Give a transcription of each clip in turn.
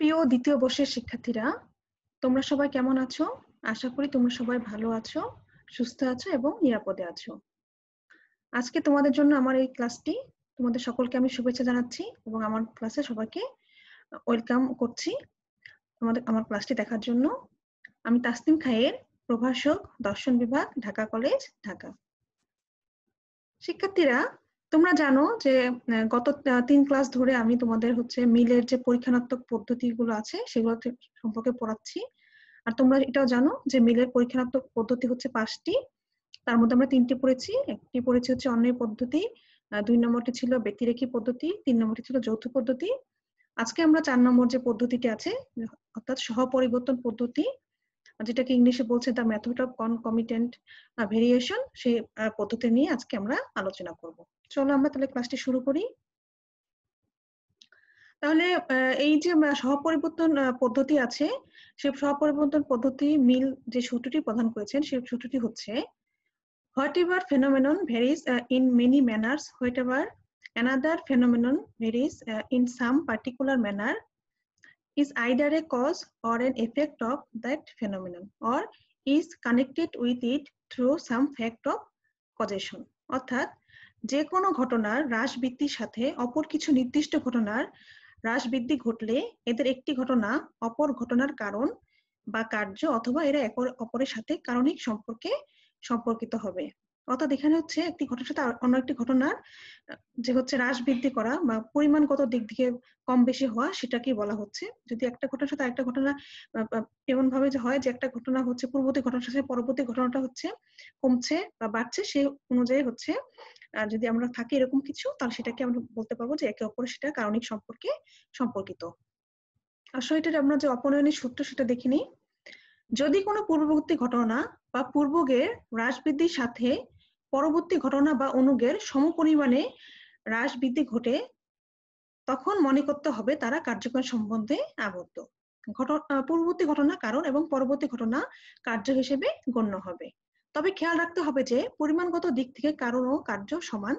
প্রিয় দ্বিতীয় বর্ষের শিক্ষার্থীরা তোমরা সবাই কেমন আছো আশা করি তোমরা সবাই ভালো আছো সুস্থ আছো এবং নিরাপদে আছো আজকে তোমাদের জন্য আমার এই ক্লাসটি তোমাদের সকলকে আমি শুভেচ্ছা জানাচ্ছি এবং আমার ক্লাসে সবাইকে ওয়েলকাম করছি তোমাদের আমার ক্লাসটি দেখার জন্য আমি তাসনিম খায়ের প্রভাষক দর্শন বিভাগ ঢাকা কলেজ ঢাকা শিক্ষার্থীরা তোমরা জানো যে গত তিন ক্লাস ধরে আমি তোমাদের হচ্ছে মিলের যে পরীক্ষানাত্মক পদ্ধতিগুলো আছে সেগুলো সম্পর্কে পড়াচ্ছি আর তোমরা এটাও জানো যে মিলের পরীক্ষণাত্মক পদ্ধতি হচ্ছে পাঁচটি তার মধ্যে আমরা তিনটি পড়েছি একটি পড়েছি হচ্ছে অন্যের পদ্ধতি দুই নম্বরটি ছিল ব্যক্তিরেখী পদ্ধতি তিন নম্বরটি ছিল যৌথ পদ্ধতি আজকে আমরা চার নম্বর যে পদ্ধতিটি আছে অর্থাৎ সহপরিবর্তন পদ্ধতি যেটাকে ইংলিশে বলছে the method of concomitant variation সেই uh, পদ্ধতি নিয়ে আজকে আমরা আলোচনা করব চলো আমরা তাহলে ক্লাসটি শুরু করি তাহলে uh, এই যে সহপরিবর্তন পদ্ধতি আছে সে সহপরিবর্তন পদ্ধতি মিল যে সূত্রটি প্রদান করেছেন সেই সূত্রটি হচ্ছে whatever phenomenon varies in many manners whatever another phenomenon varies in some particular manner is either a cause or an effect of that phenomenon or is connected with it through some fact of causation অর্থাৎ যে কোনো ঘটনার হ্রাস বৃদ্ধির সাথে অপর কিছু নির্দিষ্ট ঘটনার হ্রাস বৃদ্ধি ঘটলে এদের একটি ঘটনা অপর ঘটনার কারণ বা কার্য অথবা এরা অপরের সাথে কারণিক সম্পর্কে সম্পর্কিত হবে অর্থাৎ এখানে হচ্ছে একটি ঘটনার সাথে অন্য একটি ঘটনার যে হচ্ছে হ্রাস বৃদ্ধি করা বা পরিমাণগত দিক থেকে কম বেশি হওয়া সেটাকেই বলা হচ্ছে যদি একটা ঘটনার সাথে আরেকটা ঘটনা এমন ভাবে যে হয় যে একটা ঘটনা হচ্ছে পূর্ববর্তী ঘটনার সাথে পরবর্তী ঘটনাটা হচ্ছে কমছে বা বাড়ছে সে অনুযায়ী হচ্ছে আর যদি আমরা থাকি এরকম কিছু তাহলে সেটাকে আমরা বলতে পারবো যে একে অপরের সেটা কারণিক সম্পর্কে সম্পর্কিত আসলে এটার আমরা যে অপনয়নের সূত্র সেটা দেখিনি যদি কোনো পূর্ববর্তী ঘটনা বা পূর্বগের হ্রাস বৃদ্ধির সাথে পরবর্তী ঘটনা বা অনুগের সমপরিমাণে হ্রাস বৃদ্ধি ঘটে তখন মনে করতে হবে তারা কার্যকর সম্বন্ধে আবদ্ধ ঘটনা পূর্ববর্তী ঘটনা কারণ এবং পরবর্তী ঘটনা কার্য হিসেবে গণ্য হবে তবে খেয়াল রাখতে হবে যে পরিমাণগত দিক থেকে কারণ ও কার্য সমান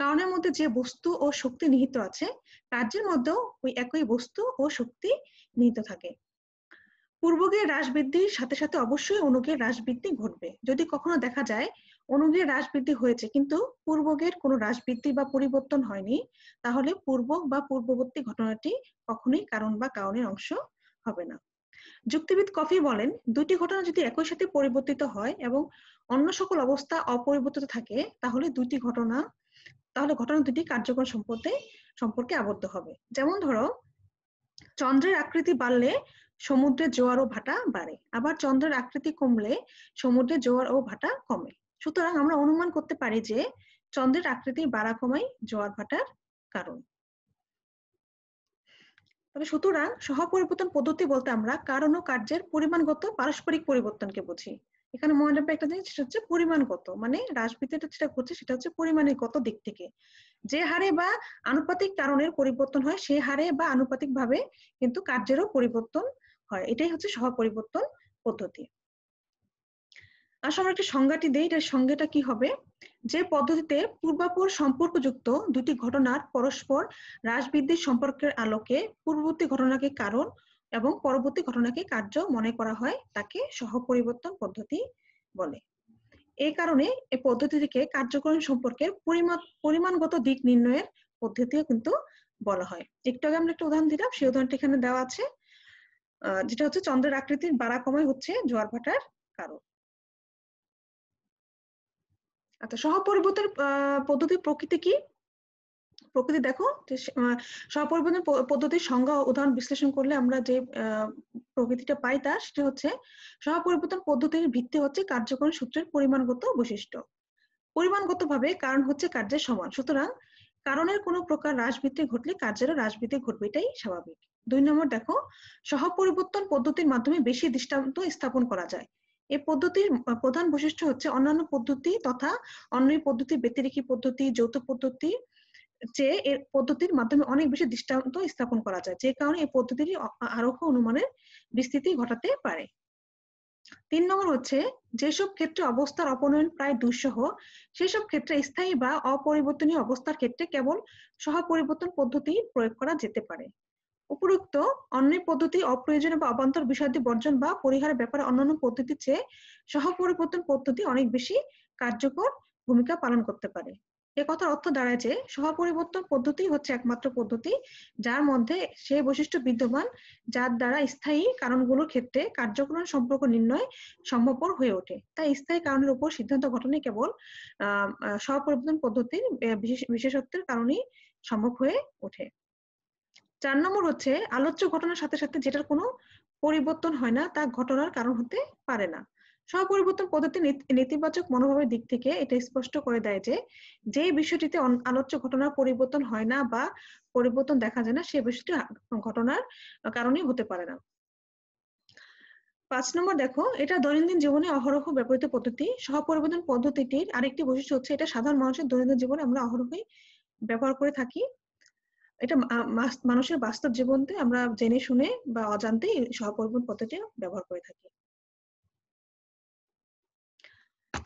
কারণের মধ্যে যে বস্তু ও শক্তি নিহিত আছে কার্যের মধ্যেও ওই একই বস্তু ও শক্তি নিহিত থাকে পূর্বগের হ্রাস বৃদ্ধির সাথে সাথে অবশ্যই অনুগের হ্রাস বৃদ্ধি ঘটবে যদি কখনো দেখা যায় অনুগের হ্রাস বৃদ্ধি হয়েছে কিন্তু পূর্বগের কোনো হ্রাস বৃদ্ধি বা পরিবর্তন হয়নি তাহলে পূর্বক বা পূর্ববর্তী ঘটনাটি কখনোই কারণ বা কারণের অংশ হবে না যুক্তিবিদ কফি বলেন দুটি ঘটনা যদি একই সাথে পরিবর্তিত হয় এবং অন্য সকল অবস্থা অপরিবর্তিত থাকে তাহলে দুটি ঘটনা তাহলে ঘটনা দুটি কার্যকর সম্পর্কে সম্পর্কে আবদ্ধ হবে যেমন ধরো চন্দ্রের আকৃতি বাড়লে সমুদ্রে জোয়ার ও ভাটা বাড়ে আবার চন্দ্রের আকৃতি কমলে সমুদ্রে জোয়ার ও ভাটা কমে সুতরাং আমরা অনুমান করতে পারি যে চন্দ্রের আকৃতি বাড়া কমাই জোয়ার ভাটার কারণ তবে সুতরাং সহপরিবর্তন পদ্ধতি বলতে আমরা কারণ ও কার্যের পরিমাণগত পারস্পরিক পরিবর্তনকে বুঝি এখানে মনে রাখবে একটা জিনিস সেটা হচ্ছে পরিমাণগত মানে হ্রাসবৃদ্ধিটা যেটা ঘটছে সেটা হচ্ছে পরিমাণের গত দিক থেকে যে হারে বা আনুপাতিক কারণের পরিবর্তন হয় সে হারে বা আনুপাতিক ভাবে কিন্তু কার্যেরও পরিবর্তন হয় এটাই হচ্ছে সহ পরিবর্তন পদ্ধতি আসলে আমরা একটা সংজ্ঞাটি দেই এটার সংজ্ঞাটা কি হবে যে পদ্ধতিতে পূর্বাপর সম্পর্কযুক্ত দুটি ঘটনার পরস্পর হ্রাসবৃদ্ধির সম্পর্কের আলোকে পূর্ববর্তী ঘটনাকে কারণ এবং পরবর্তী ঘটনাকে কার্য মনে করা হয় তাকে সহ পরিবর্তন পদ্ধতি বলে এই কারণে এই পদ্ধতিটিকে কার্যক্রম সম্পর্কে পরিমাণগত দিক নির্ণয়ের পদ্ধতিও কিন্তু বলা হয় একটু আগে আমরা একটা উদাহরণ দিলাম সেই উদাহরণটি এখানে দেওয়া আছে যেটা হচ্ছে চন্দ্রের আকৃতির বাড়া কমাই হচ্ছে জোয়ার ভাটার কারণ আচ্ছা সহপরিবর্তন পদ্ধতির প্রকৃতি কি প্রকৃতি দেখো সহপরিবর্তন পদ্ধতির সংজ্ঞা উদাহরণ বিশ্লেষণ করলে আমরা যে প্রকৃতিটা পাই তা সেটা হচ্ছে সহপরিবর্তন পদ্ধতির ভিত্তি হচ্ছে কার্যকরী সূত্রের পরিমাণগত বৈশিষ্ট্য পরিমাণগতভাবে কারণ হচ্ছে কার্যের সমান সুতরাং কারণের কোনো প্রকার হ্রাস ঘটলে কার্যেরও হ্রাস ঘটবে এটাই স্বাভাবিক দুই নম্বর দেখো সহ পরিবর্তন পদ্ধতির মাধ্যমে বেশি দৃষ্টান্ত স্থাপন করা যায় এই পদ্ধতির প্রধান বৈশিষ্ট্য হচ্ছে অন্যান্য পদ্ধতি তথা অন্য পদ্ধতি ব্যতিরেকি পদ্ধতি যৌথ পদ্ধতি চেয়ে এর পদ্ধতির মাধ্যমে অনেক বেশি দৃষ্টান্ত স্থাপন করা যায় যে কারণে এই পদ্ধতিটি আরোহ অনুমানের বিস্তৃতি ঘটাতে পারে তিন নম্বর হচ্ছে যেসব ক্ষেত্রে অবস্থার অপনয়ন প্রায় দুঃসহ সেসব ক্ষেত্রে স্থায়ী বা অপরিবর্তনীয় অবস্থার ক্ষেত্রে কেবল সহপরিবর্তন পদ্ধতি প্রয়োগ করা যেতে পারে উপরুক্ত অন্য পদ্ধতি অপ্রয়োজনীয় বা অবান্তর বিষয়টি বর্জন বা পরিহারের ব্যাপারে অন্যান্য পদ্ধতির চেয়ে সহ পরিবর্তন পদ্ধতি অনেক বেশি কার্যকর ভূমিকা পালন করতে পারে এ কথার অর্থ দাঁড়ায় যে সহ পরিবর্তন পদ্ধতি হচ্ছে একমাত্র পদ্ধতি যার মধ্যে সে বৈশিষ্ট্য বিদ্যমান যার দ্বারা স্থায়ী কারণগুলোর ক্ষেত্রে কার্যক্রম সম্পর্ক নির্ণয় সম্ভবপর হয়ে ওঠে তাই স্থায়ী কারণের উপর সিদ্ধান্ত গঠনে কেবল সহ পরিবর্তন পদ্ধতির বিশেষত্বের কারণেই সম্ভব হয়ে ওঠে চার নম্বর হচ্ছে আলোচ্য ঘটনার সাথে সাথে যেটার কোনো পরিবর্তন হয় না তা ঘটনার কারণ হতে পারে না সপরিবর্তন পদ্ধতি নেতিবাচক মনোভাবের দিক থেকে এটা স্পষ্ট করে দেয় যে যে বিষয়টিতে আলোচ্য ঘটনার পরিবর্তন হয় না বা পরিবর্তন দেখা যায় না সে বিষয়টি ঘটনার কারণে হতে পারে না পাঁচ নম্বর দেখো এটা দৈনন্দিন জীবনে অহরহ ব্যবহৃত পদ্ধতি সহপরিবর্তন পদ্ধতিটির আরেকটি বৈশিষ্ট্য হচ্ছে এটা সাধারণ মানুষের দৈনন্দিন জীবনে আমরা অহরহই ব্যবহার করে থাকি এটা মানুষের বাস্তব জীবনতে আমরা জেনে শুনে বা অজান্তে সহপরিবর্তন পদ্ধতি ব্যবহার করে থাকি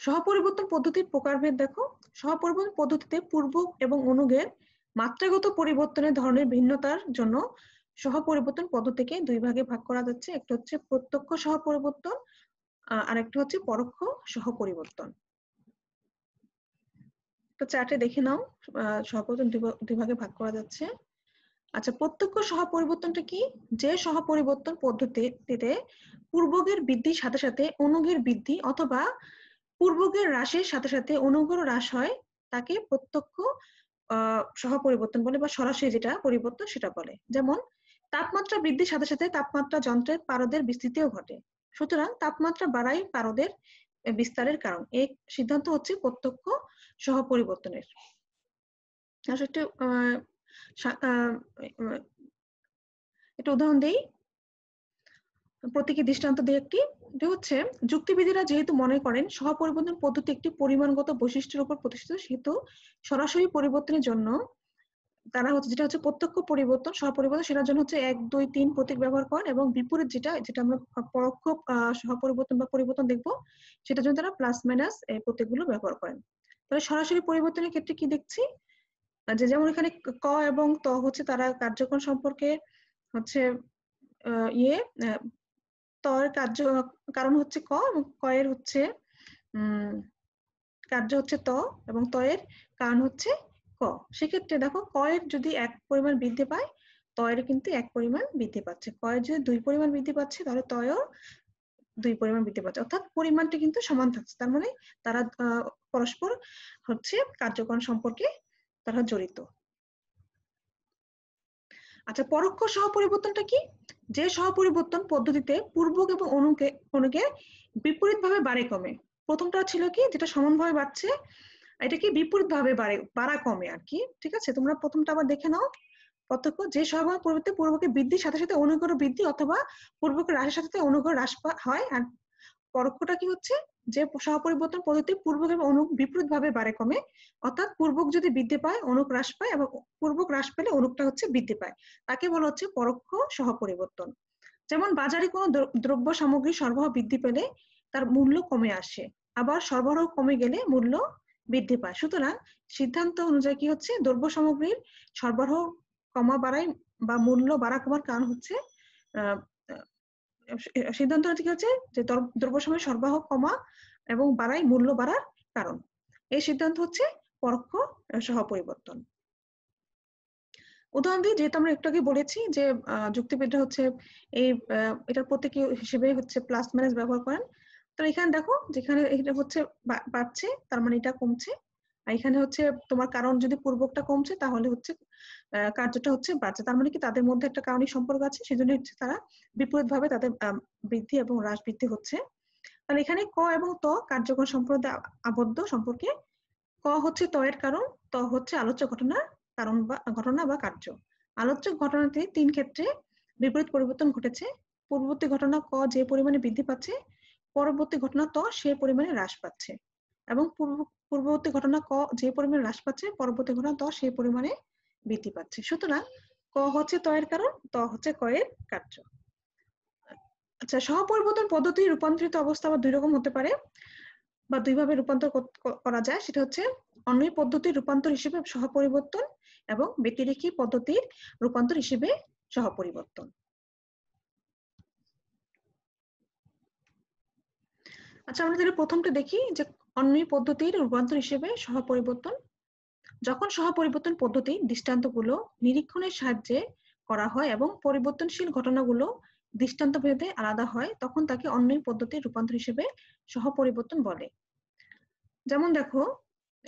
সহপরিবর্তন পদ্ধতির প্রকারভেদ দেখো সহপরিবর্তন পদ্ধতিতে পূর্ব এবং অনুগের মাত্রাগত পরিবর্তনের ধরনের ভিন্নতার জন্য সহপরিবর্তন পদ্ধতিকে দুই ভাগে ভাগ করা যাচ্ছে একটা হচ্ছে প্রত্যক্ষ সহপরিবর্তন আর একটা হচ্ছে পরোক্ষ সহপরিবর্তন তো চার্টে দেখে নাও সহপরিবর্তন দুই ভাগে ভাগ করা যাচ্ছে আচ্ছা প্রত্যক্ষ সহপরিবর্তনটা কি যে সহপরিবর্তন পদ্ধতিতে পূর্বগের বৃদ্ধির সাথে সাথে অনুগের বৃদ্ধি অথবা পূর্বগের হ্রাসের সাথে সাথে অনুগের হ্রাস হয় তাকে প্রত্যক্ষ সহপরিবর্তন বলে বা সরাসরি যেটা পরিবর্তন সেটা বলে যেমন তাপমাত্রা বৃদ্ধির সাথে সাথে তাপমাত্রা যন্ত্রের পারদের বিস্তৃতিও ঘটে সুতরাং তাপমাত্রা বাড়াই পারদের বিস্তারের কারণ এই সিদ্ধান্ত হচ্ছে প্রত্যক্ষ সহ পরিবর্তনের একটু একটা উদাহরণ দিই প্রতীকী দৃষ্টান্ত দিয়ে একটি হচ্ছে যুক্তিবিদীরা যেহেতু মনে করেন পরিবর্তন পদ্ধতি একটি পরিমাণগত বৈশিষ্ট্যের উপর প্রতিষ্ঠিত সেহেতু সরাসরি পরিবর্তনের জন্য তারা হচ্ছে যেটা হচ্ছে প্রত্যক্ষ পরিবর্তন সহপরিবর্তন সেটার জন্য হচ্ছে এক দুই তিন প্রতীক ব্যবহার করেন এবং বিপরীত যেটা যেটা আমরা পরোক্ষ সহপরিবর্তন বা পরিবর্তন দেখবো সেটার জন্য তারা প্লাস মাইনাস প্রতীকগুলো ব্যবহার করেন তাহলে মানে সরাসরি পরিবর্তনের ক্ষেত্রে কি দেখছি যে যেমন এখানে ক এবং ত হচ্ছে তারা কার্যক্রম সম্পর্কে হচ্ছে ইয়ে তর কার্য কারণ হচ্ছে ক এবং ক এর হচ্ছে কার্য হচ্ছে ত এবং ত এর কারণ হচ্ছে ক সেক্ষেত্রে দেখো ক এর যদি এক পরিমাণ বৃদ্ধি পায় ত এর কিন্তু এক পরিমাণ বৃদ্ধি পাচ্ছে ক এর যদি দুই পরিমাণ বৃদ্ধি পাচ্ছে তাহলে তয়ও দুই পরিমাণ বৃদ্ধি পাচ্ছে অর্থাৎ পরিমাণটি কিন্তু সমান থাকছে তার মানে তারা পরস্পর হচ্ছে কার্যক্রম সম্পর্কে তারা জড়িত আচ্ছা পরোক্ষ সহপরিবর্তনটা কি যে সহপরিবর্তন পদ্ধতিতে পূর্বক এবং অনুকে অনুকে বিপরীত ভাবে বাড়ে কমে প্রথমটা ছিল কি যেটা সমান ভাবে বাড়ছে এটা কি বিপরীত ভাবে বাড়ে বাড়া কমে আর কি ঠিক আছে তোমরা প্রথমটা আবার দেখে নাও প্রত্যক্ষ যে সহভাগ পরিবর্তে পূর্বকে বৃদ্ধির সাথে সাথে অনুগ্রহ বৃদ্ধি অথবা পূর্বকে হ্রাসের সাথে সাথে অনুগ্রহ হ্রাস হয় আর পরোক্ষটা কি হচ্ছে যে সহপরিবর্তন পদ্ধতি পূর্বক এবং অনুক বিপরীত ভাবে বাড়ে কমে অর্থাৎ পূর্বক যদি বৃদ্ধি পায় অনুক হ্রাস পায় এবং পূর্বক হ্রাস পেলে অনুকটা হচ্ছে বৃদ্ধি পায় তাকে বলা হচ্ছে পরোক্ষ সহপরিবর্তন যেমন বাজারে কোনো দ্রব্য সামগ্রী সরবরাহ বৃদ্ধি পেলে তার মূল্য কমে আসে আবার সরবরাহ কমে গেলে মূল্য বৃদ্ধি পায় সুতরাং সিদ্ধান্ত অনুযায়ী কি হচ্ছে দ্রব্য সামগ্রীর সরবরাহ কমা বাড়ায় বা মূল্য বাড়া কমার কারণ হচ্ছে সিদ্ধান্ত কি হচ্ছে যে দ্রব্য সময় সরবরাহ কমা এবং বাড়াই মূল্য বাড়ার কারণ এই সিদ্ধান্ত হচ্ছে পরোক্ষ সহ পরিবর্তন উদাহরণ দিয়ে যেহেতু আমরা একটু আগে বলেছি যে যুক্তিবিদরা হচ্ছে এই এটার প্রতীকী হিসেবে হচ্ছে প্লাস মাইনাস ব্যবহার করেন তো এখানে দেখো যেখানে এটা হচ্ছে বাড়ছে তার মানে এটা কমছে এখানে হচ্ছে তোমার কারণ যদি পূর্বকটা কমছে তাহলে হচ্ছে কার্যটা হচ্ছে বাড়ছে তার মানে কি তাদের মধ্যে একটা কারণিক সম্পর্ক আছে সেজন্য হচ্ছে তারা বিপরীত ভাবে তাদের বৃদ্ধি এবং হ্রাস বৃদ্ধি হচ্ছে তাহলে এখানে ক এবং ত কার্যকর সম্পর্কে আবদ্ধ সম্পর্কে ক হচ্ছে ত এর কারণ ত হচ্ছে আলোচ্য ঘটনার কারণ বা ঘটনা বা কার্য আলোচ্য ঘটনাতে তিন ক্ষেত্রে বিপরীত পরিবর্তন ঘটেছে পূর্ববর্তী ঘটনা ক যে পরিমাণে বৃদ্ধি পাচ্ছে পরবর্তী ঘটনা ত সে পরিমাণে হ্রাস পাচ্ছে এবং পূর্ববর্তী ঘটনা ক যে পরিমাণে হ্রাস পাচ্ছে পরবর্তী ঘটনা ত সেই পরিমাণে বৃদ্ধি পাচ্ছে সুতরাং ক হচ্ছে ত এর কারণ ত হচ্ছে ক এর কার্য আচ্ছা সহপরিবর্তন পদ্ধতি রূপান্তরিত অবস্থা বা দুই রকম হতে পারে বা দুইভাবে রূপান্তর করা যায় সেটা হচ্ছে অন্য পদ্ধতির রূপান্তর হিসেবে সহপরিবর্তন এবং ব্যতিরেকি পদ্ধতির রূপান্তর হিসেবে সহপরিবর্তন আচ্ছা আমরা তাহলে প্রথমটা দেখি যে ক অন্যয় পদ্ধতির রূপান্তর হিসেবে সহপরিবর্তন যখন সহপরিবর্তন পদ্ধতি দৃষ্টান্তগুলো নিরীক্ষণের সাহায্যে করা হয় এবং পরিবর্তনশীল ঘটনাগুলো দৃষ্টান্ত ভেদে আলাদা হয় তখন তাকে অন্যয় পদ্ধতির রূপান্তর হিসেবে সহপরিবর্তন বলে যেমন দেখো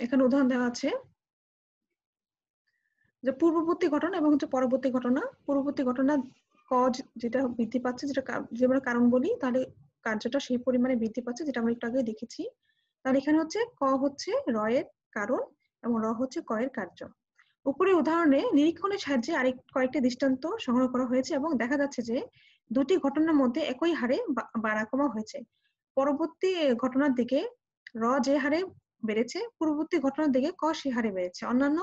এখানে উদাহরণ দেওয়া আছে যে পূর্ববর্তী ঘটনা এবং হচ্ছে পরবর্তী ঘটনা পূর্ববর্তী ঘটনা কজ যেটা বৃদ্ধি পাচ্ছে যেটা যেমন কারণ বলি তাহলে কার্যটা সেই পরিমাণে বৃদ্ধি পাচ্ছে যেটা আমরা একটু আগে দেখেছি তাহলে এখানে হচ্ছে ক হচ্ছে র এর কারণ এবং র হচ্ছে ক এর কার্য উপরে উদাহরণে নিরীক্ষণের সাহায্যে আরেক কয়েকটি দৃষ্টান্ত সংগ্রহ করা হয়েছে এবং দেখা যাচ্ছে যে দুটি ঘটনার মধ্যে একই হারে বাড়া কমা হয়েছে পরবর্তী ঘটনার দিকে র যে হারে বেড়েছে পূর্ববর্তী ঘটনার দিকে ক সে হারে বেড়েছে অন্যান্য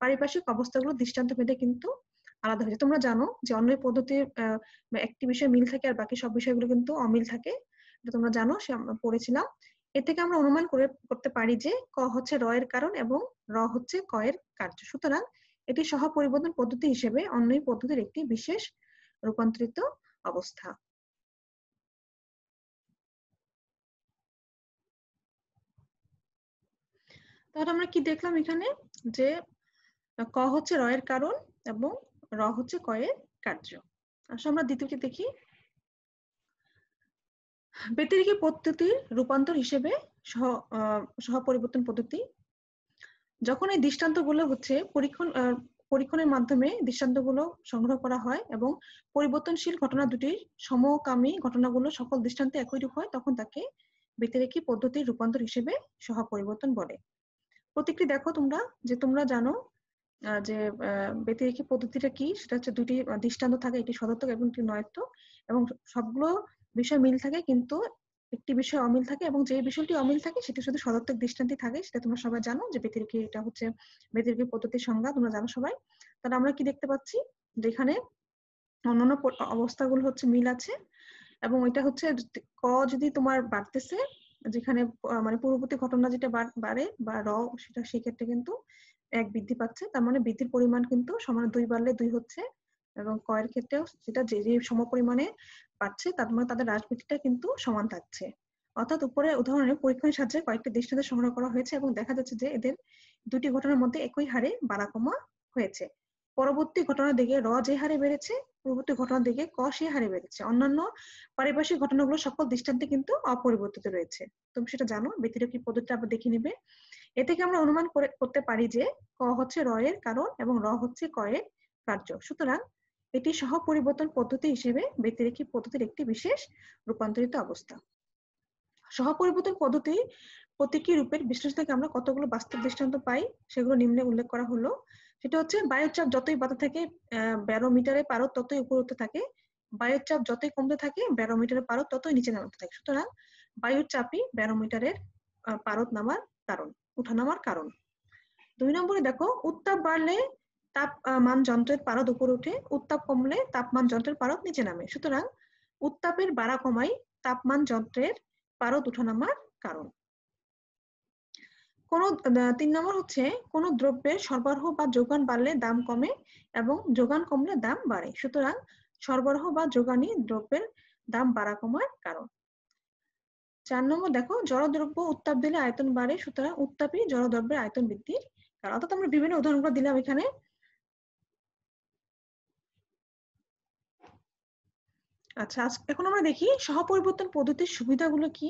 পারিপার্শ্বিক অবস্থাগুলো দৃষ্টান্ত ভেদে কিন্তু আলাদা হয়েছে তোমরা জানো যে অন্য পদ্ধতির একটি বিষয় মিল থাকে আর বাকি সব বিষয়গুলো কিন্তু অমিল থাকে এটা তোমরা জানো সে পড়েছিলাম এ থেকে আমরা অনুমান করে করতে পারি যে ক হচ্ছে র এর কারণ এবং র হচ্ছে ক এর কার্য সুতরাং এটি সহ পরিবর্তন পদ্ধতি হিসেবে অন্য পদ্ধতির একটি বিশেষ রূপান্তরিত অবস্থা তাহলে আমরা কি দেখলাম এখানে যে ক হচ্ছে র এর কারণ এবং র হচ্ছে ক এর কার্য আসলে আমরা দ্বিতীয়টি দেখি ব্যতিরিকী পদ্ধতির রূপান্তর হিসেবে সহ পরিবর্তন পদ্ধতি যখন এই দৃষ্টান্তগুলো হচ্ছে পরীক্ষণ পরীক্ষণের মাধ্যমে দৃষ্টান্তগুলো সংগ্রহ করা হয় এবং পরিবর্তনশীল ঘটনা দুটির সমকামী ঘটনাগুলো সকল দৃষ্টান্তে একই রূপ হয় তখন তাকে ব্যতিরেকি পদ্ধতির রূপান্তর হিসেবে সহ পরিবর্তন বলে প্রতীকটি দেখো তোমরা যে তোমরা জানো যে ব্যতিরেকি পদ্ধতিটা কি সেটা হচ্ছে দুটি দৃষ্টান্ত থাকে একটি সদাত্মক এবং একটি নয়ত্ব এবং সবগুলো বিষয় মিল থাকে কিন্তু একটি বিষয় অমিল থাকে এবং যে বিষয়টি অমিল থাকে সেটি শুধু সদর্থক দৃষ্টান্তি থাকে সেটা তোমরা সবাই জানো যে বেতিরকি এটা হচ্ছে বেতিরকি পদ্ধতির সংজ্ঞা তোমরা জানো সবাই তাহলে আমরা কি দেখতে পাচ্ছি যেখানে অন্যান্য অবস্থাগুলো হচ্ছে মিল আছে এবং এটা হচ্ছে ক যদি তোমার বাড়তেছে যেখানে মানে পূর্ববর্তী ঘটনা যেটা বাড়ে বা র সেটা সেক্ষেত্রে কিন্তু এক বৃদ্ধি পাচ্ছে তার মানে বৃদ্ধির পরিমাণ কিন্তু সমান দুই বাড়লে দুই হচ্ছে এবং কয়ের ক্ষেত্রেও সেটা যে যে সমপরিমাণে পাচ্ছে তার মানে তাদের রাজনীতিটা কিন্তু সমান থাকছে অর্থাৎ উপরে উদাহরণে পরীক্ষণের সাহায্যে কয়েকটি দৃষ্টান্ত সংগ্রহ করা হয়েছে এবং দেখা যাচ্ছে যে এদের দুটি ঘটনার মধ্যে একই হারে বাড়াকমা হয়েছে পরবর্তী ঘটনার দিকে র যে হারে বেড়েছে পরবর্তী ঘটনার দিকে ক সে হারে বেড়েছে অন্যান্য পারিপার্শ্বিক ঘটনাগুলো সকল দৃষ্টান্তে কিন্তু অপরিবর্তিত রয়েছে তুমি সেটা জানো কি পদ্ধতি আবার দেখে নিবে এ থেকে আমরা অনুমান করতে পারি যে ক হচ্ছে র এর কারণ এবং র হচ্ছে ক এর কার্য সুতরাং এটি সহ পরিবর্তন পদ্ধতি হিসেবে ব্যতিরেখী পদ্ধতির একটি বিশেষ রূপান্তরিত অবস্থা সহ পরিবর্তন পদ্ধতি প্রতীকী রূপের বিশ্লেষণ থেকে আমরা কতগুলো বাস্তব দৃষ্টান্ত পাই সেগুলো নিম্নে উল্লেখ করা হলো সেটা হচ্ছে বায়ুর চাপ যতই বাধা থাকে ব্যারোমিটারে পারো ততই উপর উঠতে থাকে বায়ুর চাপ যতই কমতে থাকে ব্যারোমিটারে পারত ততই নিচে নামতে থাকে সুতরাং বায়ুর চাপই ব্যারোমিটারের পারত নামার কারণ উঠানামার কারণ দুই নম্বরে দেখো উত্তাপ বাড়লে তাপমান যন্ত্রের পারদ উপর উঠে উত্তাপ কমলে তাপমান যন্ত্রের পারদ নিচে নামে সুতরাং উত্তাপের বাড়া কমাই তাপমান যন্ত্রের পারদ উঠানামার কারণ কোন তিন নম্বর হচ্ছে কোন দ্রব্যের সরবরাহ বা যোগান বাড়লে দাম কমে এবং যোগান কমলে দাম বাড়ে সুতরাং সরবরাহ বা যোগানই দ্রব্যের দাম বাড়া কমার কারণ চার নম্বর দেখো জড়দ্রব্য উত্তাপ দিলে আয়তন বাড়ে সুতরাং উত্তাপই জড়দ্রব্যের আয়তন বৃদ্ধির কারণ অর্থাৎ আমরা বিভিন্ন উদাহরণগুলো দিলাম এখানে আচ্ছা এখন আমরা দেখি সহপরিবর্তন পদ্ধতির সুবিধাগুলো কি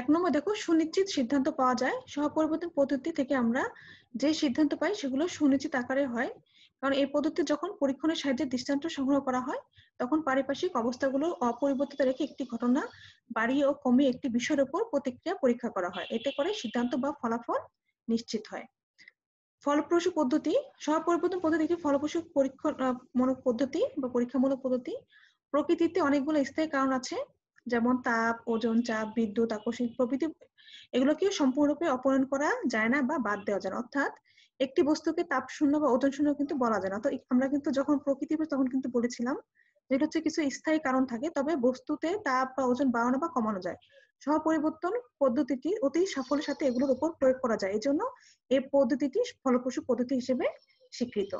এক নম্বর দেখো সুনিশ্চিত সিদ্ধান্ত পাওয়া যায় সহপরিবর্তন পদ্ধতি থেকে আমরা যে সিদ্ধান্ত পাই সেগুলো সুনিশ্চিত আকারে হয় কারণ এই পদ্ধতি যখন পরীক্ষণের সাহায্যে দৃষ্টান্ত সংগ্রহ করা হয় তখন পারিপার্শ্বিক অবস্থাগুলো অপরিবর্তিত রেখে একটি ঘটনা বাড়িয়ে ও কমে একটি বিষয়ের উপর প্রতিক্রিয়া পরীক্ষা করা হয় এতে করে সিদ্ধান্ত বা ফলাফল নিশ্চিত হয় ফলপ্রসূ পদ্ধতি সহপরিবর্তন পদ্ধতি একটি ফলপ্রসূ পরীক্ষণ মূলক পদ্ধতি বা পরীক্ষামূলক পদ্ধতি প্রকৃতিতে অনেকগুলো স্থায়ী কারণ আছে যেমন তাপ ওজন চাপ বিদ্যুৎ আকস্মিক প্রভৃতি এগুলোকে সম্পূর্ণরূপে অপহরণ করা যায় না বা বাদ দেওয়া যায় না অর্থাৎ একটি বস্তুকে তাপ শূন্য বা ওজন শূন্য কিন্তু বলা যায় না তো আমরা কিন্তু যখন প্রকৃতি তখন কিন্তু বলেছিলাম যেটা হচ্ছে কিছু স্থায়ী কারণ থাকে তবে বস্তুতে তাপ বা ওজন বাড়ানো বা কমানো যায় সহ পরিবর্তন পদ্ধতিটি অতি সাফল্যের সাথে এগুলোর উপর প্রয়োগ করা যায় এই জন্য এই পদ্ধতিটি ফলপ্রসূ পদ্ধতি হিসেবে স্বীকৃত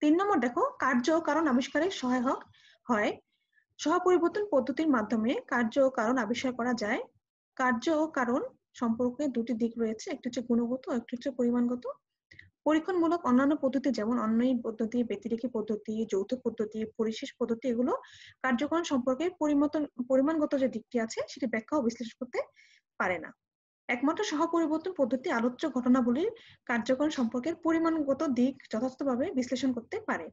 তিন নম্বর দেখো কার্য কারণ আবিষ্কারের সহায়ক হয় সহপরিবর্তন পদ্ধতির মাধ্যমে কার্য ও কারণ আবিষ্কার করা যায় কার্য ও কারণ সম্পর্কে দুটি দিক রয়েছে একটি হচ্ছে গুণগত একটি হচ্ছে পরিমাণগত পরীক্ষণমূলক অন্যান্য পদ্ধতি যেমন অন্যই পদ্ধতি ব্যতিরেকী পদ্ধতি যৌথ পদ্ধতি পরিশেষ পদ্ধতি এগুলো কার্যকরণ সম্পর্কে পরিমাণগত যে দিকটি আছে সেটি ব্যাখ্যা ও বিশ্লেষণ করতে পারে না একমাত্র সহপরিবর্তন পদ্ধতি আলোচ্য ঘটনাবলীর কার্যকরণ সম্পর্কের পরিমাণগত দিক যথাযথভাবে বিশ্লেষণ করতে পারে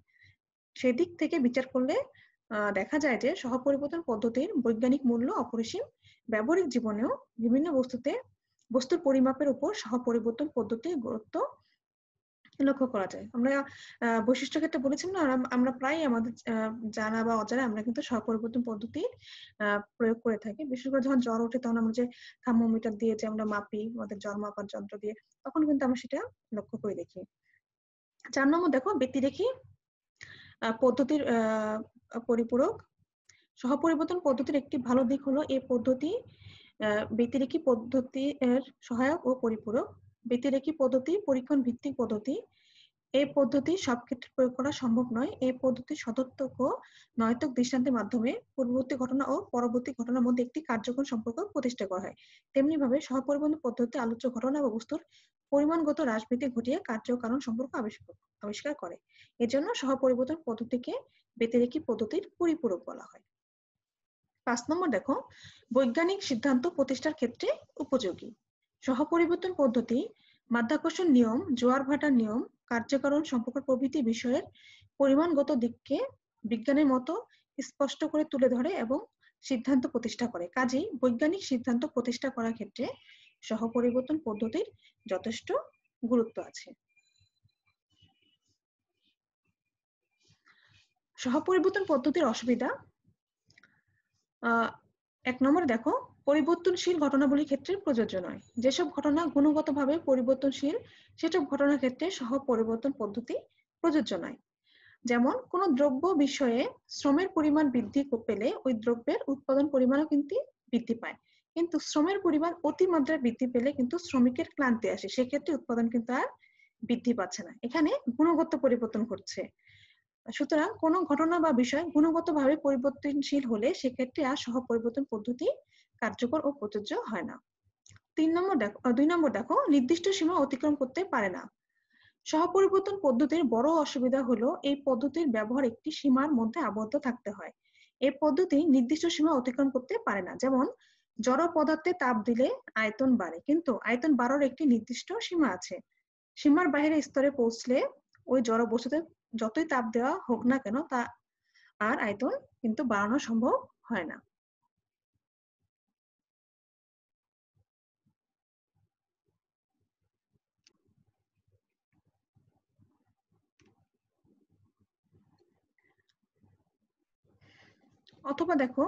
সেদিক থেকে বিচার করলে দেখা যায় যে সহপরিবর্তন পদ্ধতির বৈজ্ঞানিক মূল্য অপরিসীম ব্যবহারিক জীবনেও বিভিন্ন বস্তুতে বস্তুর পরিমাপের উপর সহপরিবর্তন পদ্ধতির গুরুত্ব লক্ষ্য করা যায় আমরা বৈশিষ্ট্য ক্ষেত্রে বলেছিলাম না আমরা প্রায় আমাদের জানা বা অজানা আমরা কিন্তু সহপরিবর্তন পদ্ধতি প্রয়োগ করে থাকি বিশেষ করে যখন জ্বর ওঠে তখন আমরা যে থার্মোমিটার দিয়ে যে আমরা মাপি আমাদের জ্বর মাপার যন্ত্র দিয়ে তখন কিন্তু আমরা সেটা লক্ষ্য করে দেখি চার নম্বর দেখো দেখি পদ্ধতির পরিপূরক সহপরিবর্তন পদ্ধতির একটি ভালো দিক হলো এই পদ্ধতি ব্যতিরেকি পদ্ধতি এর সহায়ক ও পরিপূরক ব্যতিরেকি পদ্ধতি পরীক্ষণ ভিত্তিক পদ্ধতি এই পদ্ধতি সব ক্ষেত্রে প্রয়োগ করা সম্ভব নয় এই পদ্ধতি সতর্ক ও নয়তক দৃষ্টান্তের মাধ্যমে পূর্ববর্তী ঘটনা ও পরবর্তী ঘটনার মধ্যে একটি কার্যকর সম্পর্ক প্রতিষ্ঠা করা হয় তেমনি ভাবে সহপরিবর্তন পদ্ধতি আলোচ্য ঘটনা বা বস্তুর পরিমাণগত হ্রাসবৃদ্ধি বৃদ্ধি ঘটিয়ে কার্যকারণ সম্পর্ক আবিষ্কার করে এজন্য সহপরিবর্তন পদ্ধতিকে ব্যতিরেকি পদ্ধতির পরিপূরক বলা হয় পাঁচ নম্বর দেখো বৈজ্ঞানিক সিদ্ধান্ত প্রতিষ্ঠার ক্ষেত্রে উপযোগী সহপরিবর্তন পদ্ধতি মাধ্যাকর্ষণ নিয়ম জোয়ার ভাটার নিয়ম কার্যকরণ সম্পর্ক প্রভৃতি বিষয়ের পরিমাণগত দিককে বিজ্ঞানের মতো স্পষ্ট করে তুলে ধরে এবং সিদ্ধান্ত প্রতিষ্ঠা করে কাজেই বৈজ্ঞানিক সিদ্ধান্ত প্রতিষ্ঠা করার ক্ষেত্রে সহপরিবর্তন পদ্ধতির যথেষ্ট গুরুত্ব আছে সহপরিবর্তন পদ্ধতির অসুবিধা এক নম্বর দেখো পরিবর্তনশীল ঘটনাবলীর ক্ষেত্রে প্রযোজ্য নয় যেসব ঘটনা গুণগতভাবে পরিবর্তনশীল সেসব ঘটনার ক্ষেত্রে সহ পরিবর্তন পদ্ধতি প্রযোজ্য নয় যেমন কোন দ্রব্য বিষয়ে শ্রমের পরিমাণ বৃদ্ধি পেলে ওই দ্রব্যের উৎপাদন পরিমাণও কিন্তু বৃদ্ধি পায় কিন্তু শ্রমের পরিমাণ অতিমাত্রায় বৃদ্ধি পেলে কিন্তু শ্রমিকের ক্লান্তি আসে সেক্ষেত্রে উৎপাদন কিন্তু আর বৃদ্ধি পাচ্ছে না এখানে গুণগত পরিবর্তন ঘটছে সুতরাং কোনো ঘটনা বা বিষয় গুণগতভাবে পরিবর্তনশীল হলে সেক্ষেত্রে আর সহ পরিবর্তন পদ্ধতি কার্যকর ও প্রযোজ্য হয় না তিন নম্বর দেখো দুই নম্বর দেখো নির্দিষ্ট সীমা অতিক্রম করতে পারে না সহপরিবর্তন পদ্ধতির বড় অসুবিধা হলো এই পদ্ধতির ব্যবহার একটি সীমার মধ্যে আবদ্ধ থাকতে হয় এই পদ্ধতি নির্দিষ্ট সীমা অতিক্রম করতে পারে না যেমন জড় পদার্থে তাপ দিলে আয়তন বাড়ে কিন্তু আয়তন বাড়ার একটি নির্দিষ্ট সীমা আছে সীমার বাইরে স্তরে পৌঁছলে ওই জড় বস্তুতে যতই তাপ দেওয়া হোক না কেন তা আর আয়তন কিন্তু বাড়ানো সম্ভব হয় না অথবা দেখো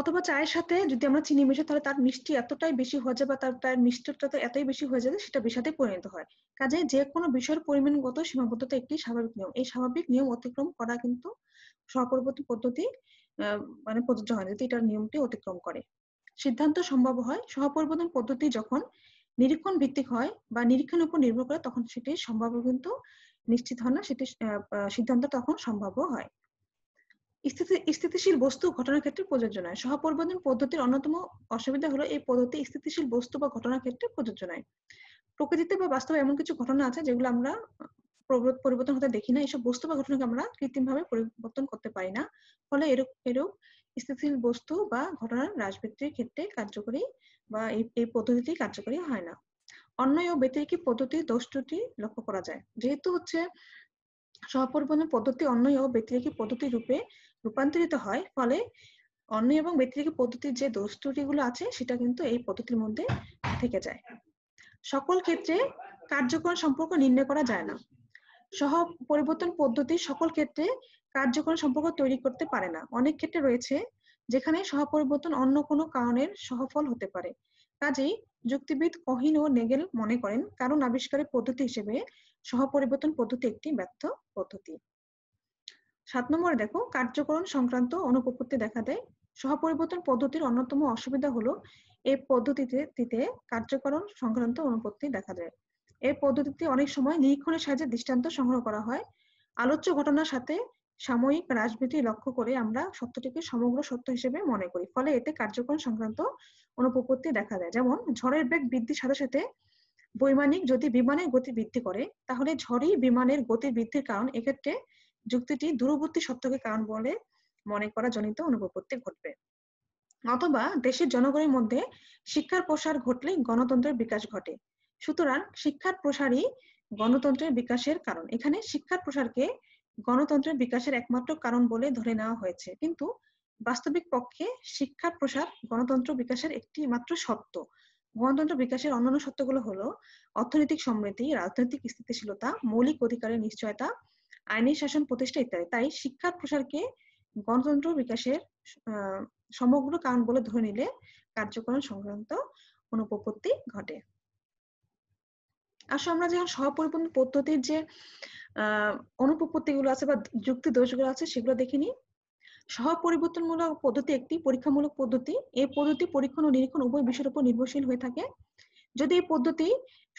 অথবা চায়ের সাথে যদি আমরা চিনি মিশাই তাহলে তার মিষ্টি এতটাই বেশি হয়ে যাবে তার তার মিষ্টিটা তো এতই বেশি হয়ে যাবে সেটা বিষাদে পরিণত হয় কাজে যে কোনো বিষয়ের পরিমাণগত সীমাবদ্ধতা একটি স্বাভাবিক নিয়ম এই স্বাভাবিক নিয়ম অতিক্রম করা কিন্তু সহপরবর্তী পদ্ধতি মানে প্রযোজ্য হয় যদি এটার নিয়মটি অতিক্রম করে সিদ্ধান্ত সম্ভব হয় সহপরিবর্তন পদ্ধতি যখন নিরীক্ষণ ভিত্তিক হয় বা নিরীক্ষণের উপর নির্ভর করে তখন সেটি সম্ভাব্য কিন্তু নিশ্চিত হয় না সেটি সিদ্ধান্ত তখন সম্ভাব্য হয় স্থিতিশীল বস্তু ঘটনার ক্ষেত্রে প্রযোজ্য নয় সহপরিবর্তন পদ্ধতির অন্যতম অসুবিধা হলো এই পদ্ধতি স্থিতিশীল বস্তু বা ঘটনার ক্ষেত্রে প্রযোজ্য নয় প্রকৃতিতে বা বাস্তবে এমন কিছু ঘটনা আছে যেগুলো আমরা পরিবর্তন হতে দেখি না এসব বস্তু বা ঘটনাকে আমরা কৃত্রিম ভাবে পরিবর্তন করতে পারি না ফলে এরূপ এরূপ স্থিতিশীল বস্তু বা ঘটনার রাজবৃত্তির ক্ষেত্রে কার্যকরী বা এই পদ্ধতিটি কার্যকরী হয় না অন্যায় ও ব্যতিরিকী পদ্ধতি দোষ ত্রুটি লক্ষ্য করা যায় যেহেতু হচ্ছে সহপরিবর্তন পদ্ধতি অন্যয় ও ব্যতিরেকী পদ্ধতি রূপে রূপান্তরিত হয় ফলে অন্য এবং ব্যক্তিগত পদ্ধতির যে দোষ ত্রুটিগুলো আছে সেটা কিন্তু এই পদ্ধতির মধ্যে থেকে যায় সকল ক্ষেত্রে কার্যকর সম্পর্ক নির্ণয় করা যায় না সহ পরিবর্তন পদ্ধতি সকল ক্ষেত্রে কার্যকর সম্পর্ক তৈরি করতে পারে না অনেক ক্ষেত্রে রয়েছে যেখানে সহ পরিবর্তন অন্য কোনো কারণের সহফল হতে পারে কাজেই যুক্তিবিদ কহিন ও নেগেল মনে করেন কারণ আবিষ্কারের পদ্ধতি হিসেবে সহ পরিবর্তন পদ্ধতি একটি ব্যর্থ পদ্ধতি সাত নম্বরে দেখো কার্যকরণ সংক্রান্ত অনুপপত্তি দেখা দেয় সহপরিবর্তন পদ্ধতির অন্যতম অসুবিধা হলো এই পদ্ধতিতে কার্যকরণ সংক্রান্ত অনুপত্তি দেখা যায় এই পদ্ধতিতে অনেক সময় নিরীক্ষণের সাহায্যে দৃষ্টান্ত সংগ্রহ করা হয় আলোচ্য ঘটনার সাথে সাময়িক রাজনীতি লক্ষ্য করে আমরা সত্যটিকে সমগ্র সত্য হিসেবে মনে করি ফলে এতে কার্যক্রম সংক্রান্ত অনুপপত্তি দেখা দেয় যেমন ঝড়ের বেগ বৃদ্ধির সাথে সাথে বৈমানিক যদি বিমানের গতি বৃদ্ধি করে তাহলে ঝড়ই বিমানের গতি বৃদ্ধির কারণ এক্ষেত্রে যুক্তিটি দূরবর্তী সত্যকে কারণ বলে মনে করা জনিত অনুভব করতে ঘটবে অথবা দেশের জনগণের মধ্যে শিক্ষার প্রসার ঘটলে গণতন্ত্রের বিকাশ ঘটে সুতরাং শিক্ষার প্রসারই গণতন্ত্রের বিকাশের কারণ এখানে শিক্ষার প্রসারকে গণতন্ত্রের বিকাশের একমাত্র কারণ বলে ধরে নেওয়া হয়েছে কিন্তু বাস্তবিক পক্ষে শিক্ষার প্রসার গণতন্ত্র বিকাশের একটি মাত্র সত্য গণতন্ত্র বিকাশের অন্যান্য সত্যগুলো হলো অর্থনৈতিক সমৃদ্ধি রাজনৈতিক স্থিতিশীলতা মৌলিক অধিকারের নিশ্চয়তা আইনি শাসন প্রতিষ্ঠা ইত্যাদি তাই শিক্ষার প্রসারকে গণতন্ত্র বিকাশের সমগ্র কারণ বলে ধরে নিলে কার্যক্রম সংক্রান্ত অনুপপত্তি ঘটে আসলে আমরা যখন সহপরিপূর্ণ পদ্ধতির যে অনুপপত্তি গুলো আছে বা যুক্তি দোষগুলো আছে সেগুলো দেখিনি সহপরিবর্তনমূলক পদ্ধতি একটি পরীক্ষামূলক পদ্ধতি এই পদ্ধতি পরীক্ষণ ও নিরীক্ষণ উভয় বিষয়ের উপর নির্ভরশীল হয়ে থাকে যদি এই পদ্ধতি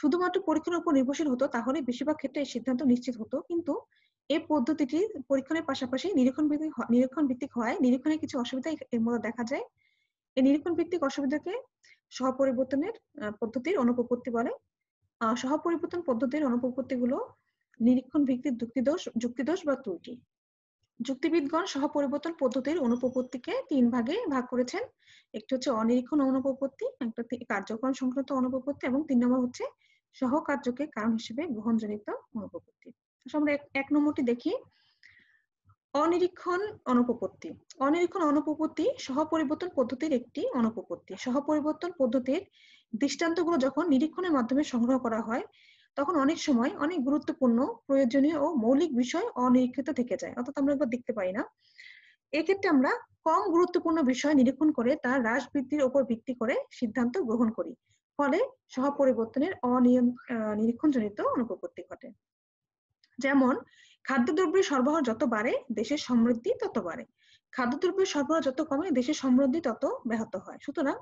শুধুমাত্র পরীক্ষার উপর নির্ভরশীল হতো তাহলে বেশিরভাগ ক্ষেত্রে এই সিদ্ধান্ত নিশ্চিত হতো কিন্তু এই পদ্ধতিটি পরীক্ষণের পাশাপাশি নিরীক্ষণ ভিত্তিক নিরীক্ষণ ভিত্তিক হওয়ায় নিরীক্ষণের কিছু অসুবিধা এর মধ্যে দেখা যায় এই নিরীক্ষণ ভিত্তিক অসুবিধাকে সহপরিবর্তনের পদ্ধতির অনুপপত্তি বলে সহপরিবর্তন পদ্ধতির অনুপপত্তি গুলো নিরীক্ষণ ভিত্তিক যুক্তিদোষ যুক্তিদোষ বা ত্রুটি যুক্তিবিদগণ সহপরিবর্তন পদ্ধতির অনুপপত্তিকে তিন ভাগে ভাগ করেছেন একটি হচ্ছে অনিরীক্ষণ অনুপপত্তি একটা কার্যক্রম সংক্রান্ত অনুপপত্তি এবং তিন নম্বর হচ্ছে সহকার্যকে কারণ হিসেবে গ্রহণজনিত অনুপপত্তি আমরা এক নম্বরটি দেখি অনিরীক্ষণ অনুপপত্তি অনিরীক্ষণ অনুপপত্তি সহপরিবর্তন পদ্ধতির একটি অনুপপত্তি সহপরিবর্তন পদ্ধতির দৃষ্টান্তগুলো যখন নিরীক্ষণের মাধ্যমে সংগ্রহ করা হয় তখন অনেক সময় অনেক গুরুত্বপূর্ণ প্রয়োজনীয় ও মৌলিক বিষয় অনিরীক্ষিত থেকে যায় অর্থাৎ আমরা একবার দেখতে পাই না এক্ষেত্রে আমরা কম গুরুত্বপূর্ণ বিষয় নিরীক্ষণ করে তার হ্রাস বৃদ্ধির উপর ভিত্তি করে সিদ্ধান্ত গ্রহণ করি ফলে সহপরিবর্তনের অনিয়ম নিরীক্ষণজনিত অনুপপত্তি ঘটে যেমন খাদ্যদ্রব্যের সরবরাহ যত বাড়ে দেশের সমৃদ্ধি তত বাড়ে খাদ্যদ্রব্যের সরবরাহ যত কমে দেশের সমৃদ্ধি তত ব্যাহত হয় সুতরাং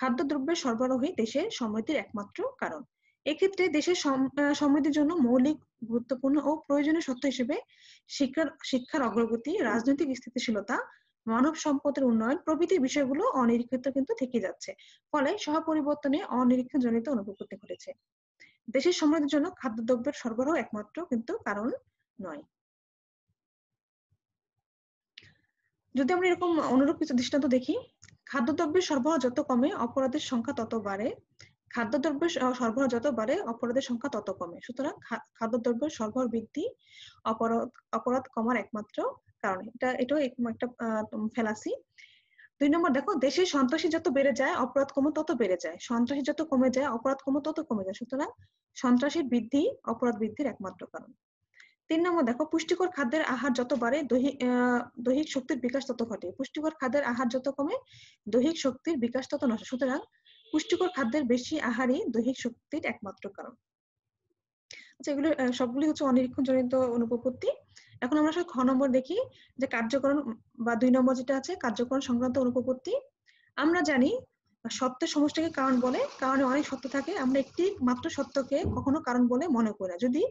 খাদ্যদ্রব্যের সরবরাহই দেশের সমৃদ্ধির একমাত্র কারণ এক্ষেত্রে দেশের সমৃদ্ধির জন্য মৌলিক গুরুত্বপূর্ণ ও প্রয়োজনীয় সত্য হিসেবে শিক্ষার শিক্ষার অগ্রগতি রাজনৈতিক স্থিতিশীলতা মানব সম্পদের উন্নয়ন প্রভৃতি বিষয়গুলো অনিরীক্ষিত কিন্তু থেকে যাচ্ছে ফলে সহ পরিবর্তনে সহপরিবর্তনে অনিরীক্ষণজনিত অনুপপত্তি ঘটেছে দেশের সমৃদ্ধির জন্য খাদ্যদ্রব্যের সরবরাহ একমাত্র কিন্তু কারণ নয় যদি আমরা এরকম অনুরূপ কিছু দৃষ্টান্ত দেখি খাদ্যদ্রব্যের সরবরাহ যত কমে অপরাধের সংখ্যা তত বাড়ে খাদ্যদ্রব্যের সরবরাহ যত বাড়ে অপরাধের সংখ্যা তত কমে সুতরাং খাদ্যদ্রব্যের সরবরাহ বৃদ্ধি অপরাধ অপরাধ কমার একমাত্র কারণ এটা এটাও একটা ফেলাসি দুই নম্বর দেখো দেশে সন্ত্রাসী যত বেড়ে যায় অপরাধ কমে তত বেড়ে যায় সন্ত্রাসী যত কমে যায় অপরাধ কমে তত কমে যায় সুতরাং সন্ত্রাসের বৃদ্ধি অপরাধ বৃদ্ধির একমাত্র কারণ তিন নম্বর দেখো পুষ্টিকর খাদ্যের আহার যত বাড়ে দৈহিক শক্তির বিকাশ তত ঘটে পুষ্টিকর খাদ্যের আহার যত কমে দৈহিক শক্তির বিকাশ তত নষ্ট সুতরাং পুষ্টিকর খাদ্যের বেশি আহারই দৈহিক শক্তির একমাত্র কারণ আচ্ছা এগুলো সবগুলি হচ্ছে অনিরীক্ষণ জনিত অনুপপত্তি এখন আমরা খ নম্বর দেখি যে কার্যকরণ বা দুই নম্বর যেটা আছে কার্যকরণ সংক্রান্ত অনুপপত্তি আমরা জানি সত্যের সমষ্টিকে কারণ বলে কারণে অনেক সত্য থাকে আমরা একটি মাত্র সত্যকে কখনো কারণ বলে মনে করি যদি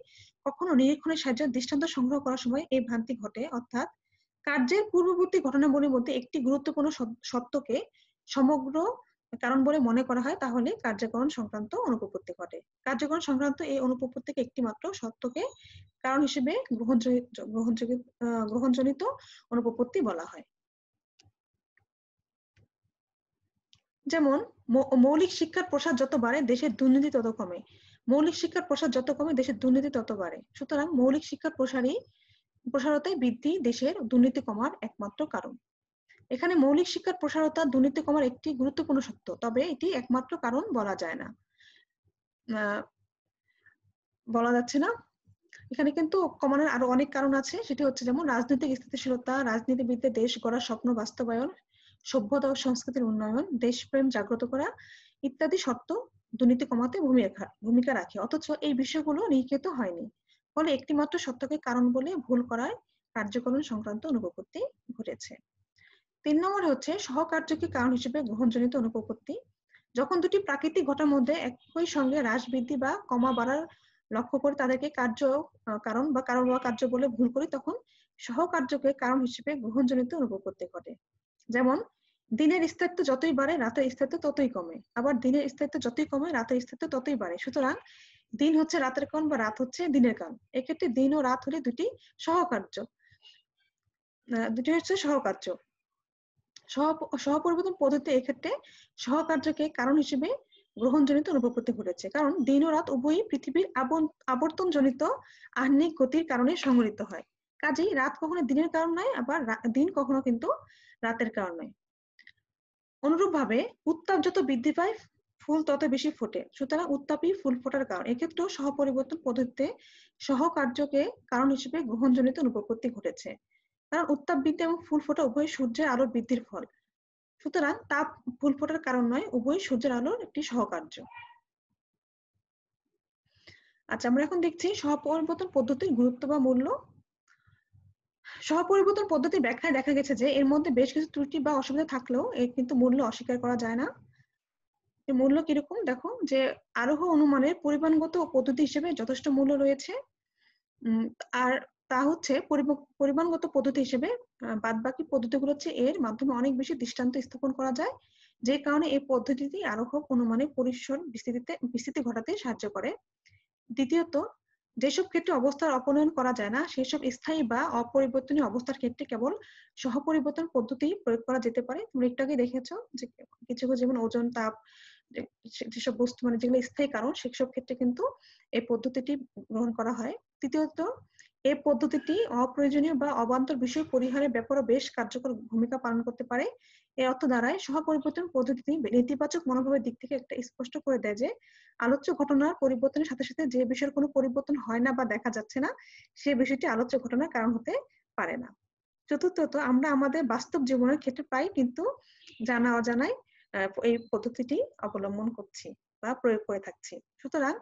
কখনো নিরীক্ষণের সাহায্যে দৃষ্টান্ত সংগ্রহ করার সময় এই ভ্রান্তি ঘটে অর্থাৎ কার্যের পূর্ববর্তী ঘটনাবলীর মধ্যে একটি গুরুত্বপূর্ণ সত্যকে সমগ্র কারণ বলে মনে করা হয় তাহলে কার্যকরণ সংক্রান্ত অনুপপত্তি ঘটে কার্যকরণ সংক্রান্ত এই অনুপপত্তিকে একটি মাত্র সত্যকে কারণ হিসেবে গ্রহণজনিত অনুপপত্তি বলা হয় যেমন মৌলিক শিক্ষার প্রসার যত বাড়ে দেশের দুর্নীতি তত কমে মৌলিক শিক্ষার প্রসার যত কমে দেশের দুর্নীতি তত বাড়ে সুতরাং মৌলিক শিক্ষার প্রসারই প্রসারতায় বৃদ্ধি দেশের দুর্নীতি কমার একমাত্র কারণ এখানে মৌলিক শিক্ষার প্রসারতা দুর্নীতি কমার একটি গুরুত্বপূর্ণ সত্য তবে এটি একমাত্র কারণ বলা যায় না বলা যাচ্ছে না এখানে কিন্তু কমানোর আরো অনেক কারণ আছে সেটি হচ্ছে যেমন রাজনৈতিক স্থিতিশীলতা রাজনীতিবিদদের দেশ গড়ার স্বপ্ন বাস্তবায়ন সভ্যতা ও সংস্কৃতির উন্নয়ন দেশপ্রেম জাগ্রত করা ইত্যাদি শর্ত দুর্নীতি কমাতে ভূমিকা ভূমিকা রাখে অথচ এই বিষয়গুলো নিহিত হয়নি ফলে একটিমাত্র সত্যকে কারণ বলে ভুল করায় কার্যকরণ সংক্রান্ত করতে ঘটেছে তিন নম্বর হচ্ছে সহকার্যকে কারণ হিসেবে গ্রহণজনিত অনুপপত্তি যখন দুটি প্রাকৃতিক ঘটার মধ্যে একই সঙ্গে হ্রাস বৃদ্ধি বা কমা বাড়ার লক্ষ্য করে তাদেরকে কার্য কারণ বা কারণ বা কার্য বলে ভুল করি তখন সহকার্যকে কারণ হিসেবে গ্রহণজনিত অনুপপত্তি ঘটে যেমন দিনের স্থায়িত্ব যতই বাড়ে রাতের স্থায়িত্ব ততই কমে আবার দিনের স্থায়িত্ব যতই কমে রাতের স্থায়িত্ব ততই বাড়ে সুতরাং দিন হচ্ছে রাতের কারণ বা রাত হচ্ছে দিনের কারণ এক্ষেত্রে দিন ও রাত হলে দুটি সহকার্য দুটি হচ্ছে সহকার্য সহ পরিবর্তন পদ্ধতি এক্ষেত্রে সহকার্যকে কারণ হিসেবে গ্রহণজনিত অনুপপত্তি ঘটেছে কারণ দিন ও রাত উভয়ই পৃথিবীর আবর্তনজনিত আহ্নিক গতির কারণে সংঘটিত হয় কাজেই রাত কখনো দিনের কারণ নয় আবার দিন কখনো কিন্তু রাতের কারণ নয় অনুরূপভাবে উত্তাপ যত বৃদ্ধি পায় ফুল তত বেশি ফোটে সুতরাং উত্তাপই ফুল ফোটার কারণ এক্ষেত্রেও সহপরিবর্তন পদ্ধতিতে সহকার্যকে কারণ হিসেবে গ্রহণজনিত অনুপপত্তি ঘটেছে কারণ উত্তাপ বৃদ্ধি এবং ফুল ফোটা উভয় সূর্যের আলোর বৃদ্ধির ফল সুতরাং তাপ ফুল ফোটার কারণ নয় উভয় সূর্যের আলোর একটি সহকার্য আচ্ছা আমরা এখন দেখছি সহপরিবর্তন পদ্ধতির গুরুত্ব বা মূল্য সহপরিবর্তন পদ্ধতির ব্যাখ্যায় দেখা গেছে যে এর মধ্যে বেশ কিছু ত্রুটি বা অসুবিধা থাকলেও এর কিন্তু মূল্য অস্বীকার করা যায় না মূল্য কিরকম দেখো যে আরোহ অনুমানের পরিমাণগত পদ্ধতি হিসেবে যথেষ্ট মূল্য রয়েছে আর তা হচ্ছে পরিমাণগত পদ্ধতি হিসেবে বাদ বাকি পদ্ধতিগুলো হচ্ছে এর মাধ্যমে অনেক বেশি দৃষ্টান্ত স্থাপন করা যায় যে কারণে এই পদ্ধতিটি আরো খুব অনুমানে পরিসর বিস্তৃতিতে বিস্তৃতি ঘটাতে সাহায্য করে দ্বিতীয়ত যেসব ক্ষেত্রে অবস্থার অপনয়ন করা যায় না সেসব স্থায়ী বা অপরিবর্তনীয় অবস্থার ক্ষেত্রে কেবল সহপরিবর্তন পদ্ধতি প্রয়োগ করা যেতে পারে তুমি একটু আগে দেখেছো যে কিছু যেমন ওজন তাপ যেসব বস্তু মানে যেগুলো স্থায়ী কারণ সেসব ক্ষেত্রে কিন্তু এই পদ্ধতিটি গ্রহণ করা হয় তৃতীয়ত এই পদ্ধতিটি অপ্রয়োজনীয় বা অবান্তর বিষয় পরিহারে ব্যাপারে বেশ কার্যকর ভূমিকা পালন করতে পারে এর অর্থ দ্বারাই সহ পরিবর্তন পদ্ধতিটি নেতিবাচক মনোভাবের দিক থেকে একটা স্পষ্ট করে দেয় যে আলোচ্য ঘটনার পরিবর্তনের সাথে সাথে যে বিষয়ের কোনো পরিবর্তন হয় না বা দেখা যাচ্ছে না সে বিষয়টি আলোচ্য ঘটনার কারণ হতে পারে না চতুর্থত আমরা আমাদের বাস্তব জীবনের ক্ষেত্রে প্রায় কিন্তু জানা অজানায় এই পদ্ধতিটি অবলম্বন করছি বা প্রয়োগ করে থাকছি সুতরাং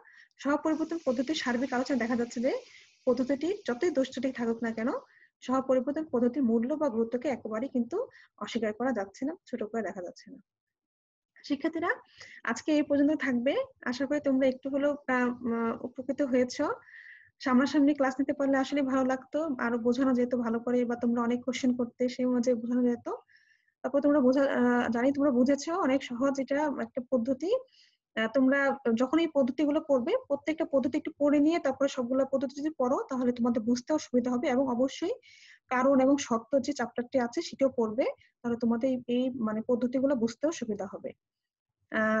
সহ পরিবর্তন পদ্ধতির সার্বিক আলোচনা দেখা যাচ্ছে যে পদ্ধতিটি যতই দোষ ত্রুটি থাকুক না কেন সহ পরিবর্তন পদ্ধতির মূল্য বা গুরুত্বকে একেবারে কিন্তু অস্বীকার করা যাচ্ছে না ছোট করে দেখা যাচ্ছে না শিক্ষার্থীরা আজকে এই পর্যন্ত থাকবে আশা করি তোমরা একটু হলেও উপকৃত হয়েছ সামনাসামনি ক্লাস নিতে পারলে আসলে ভালো লাগতো আরো বোঝানো যেত ভালো করে বা তোমরা অনেক কোশ্চেন করতে সেই মজে বোঝানো যেত তারপর তোমরা বোঝা জানি তোমরা বুঝেছ অনেক সহজ এটা একটা পদ্ধতি তোমরা যখন এই পদ্ধতি গুলো করবে প্রত্যেকটা পদ্ধতি একটু পড়ে নিয়ে তারপরে সবগুলো পদ্ধতি যদি পড়ো তাহলে তোমাদের বুঝতেও সুবিধা হবে এবং অবশ্যই কারণ এবং সত্য যে চ্যাপ্টারটি আছে সেটাও পড়বে তাহলে তোমাদের এই মানে পদ্ধতিগুলো বুঝতেও সুবিধা হবে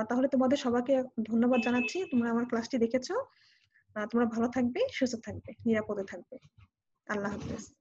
তাহলে তোমাদের সবাইকে ধন্যবাদ জানাচ্ছি তোমরা আমার ক্লাসটি দেখেছো তোমরা ভালো থাকবে সুস্থ থাকবে নিরাপদে থাকবে আল্লাহ হাফিজ